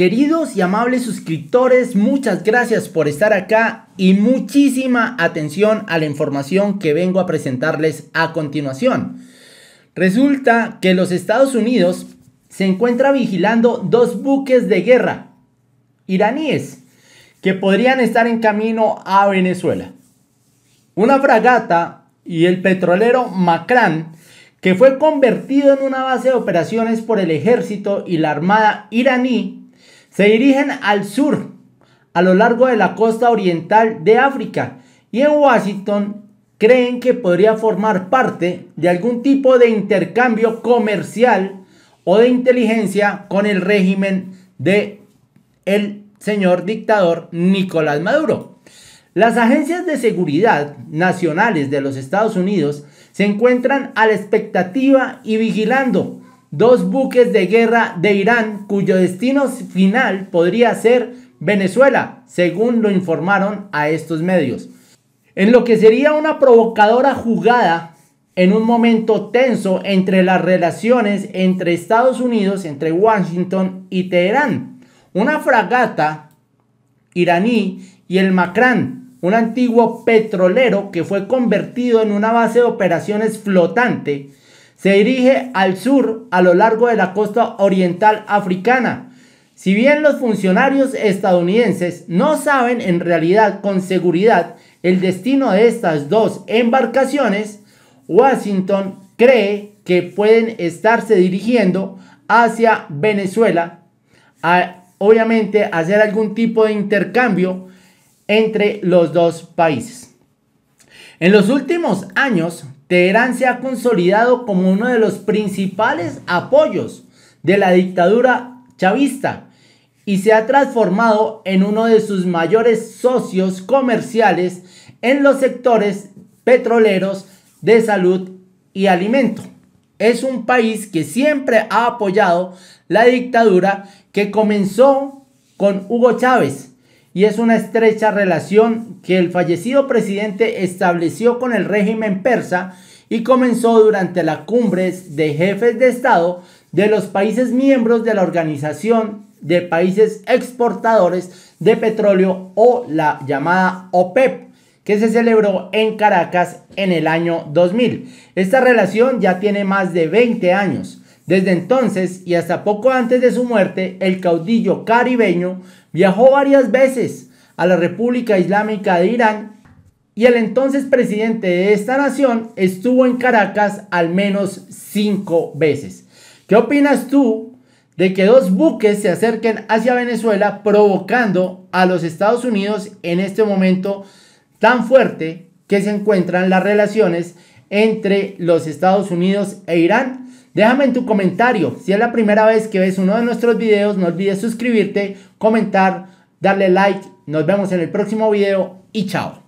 Queridos y amables suscriptores, muchas gracias por estar acá y muchísima atención a la información que vengo a presentarles a continuación. Resulta que los Estados Unidos se encuentra vigilando dos buques de guerra iraníes que podrían estar en camino a Venezuela. Una fragata y el petrolero Macrán, que fue convertido en una base de operaciones por el ejército y la armada iraní se dirigen al sur, a lo largo de la costa oriental de África, y en Washington creen que podría formar parte de algún tipo de intercambio comercial o de inteligencia con el régimen de el señor dictador Nicolás Maduro. Las agencias de seguridad nacionales de los Estados Unidos se encuentran a la expectativa y vigilando dos buques de guerra de Irán cuyo destino final podría ser Venezuela, según lo informaron a estos medios. En lo que sería una provocadora jugada en un momento tenso entre las relaciones entre Estados Unidos, entre Washington y Teherán. Una fragata iraní y el Macrán, un antiguo petrolero que fue convertido en una base de operaciones flotante, se dirige al sur a lo largo de la costa oriental africana. Si bien los funcionarios estadounidenses no saben en realidad con seguridad el destino de estas dos embarcaciones, Washington cree que pueden estarse dirigiendo hacia Venezuela, obviamente hacer algún tipo de intercambio entre los dos países. En los últimos años, Teherán se ha consolidado como uno de los principales apoyos de la dictadura chavista y se ha transformado en uno de sus mayores socios comerciales en los sectores petroleros, de salud y alimento. Es un país que siempre ha apoyado la dictadura que comenzó con Hugo Chávez y es una estrecha relación que el fallecido presidente estableció con el régimen persa y comenzó durante las cumbres de jefes de Estado de los países miembros de la Organización de Países Exportadores de Petróleo o la llamada OPEP e que se celebró en Caracas en el año 2000. Esta relación ya tiene más de 20 años desde entonces y hasta poco antes de su muerte, el caudillo caribeño viajó varias veces a la República Islámica de Irán y el entonces presidente de esta nación estuvo en Caracas al menos cinco veces. ¿Qué opinas tú de que dos buques se acerquen hacia Venezuela provocando a los Estados Unidos en este momento tan fuerte que se encuentran las relaciones entre los Estados Unidos e Irán. Déjame en tu comentario, si es la primera vez que ves uno de nuestros videos, no olvides suscribirte, comentar, darle like. Nos vemos en el próximo video y chao.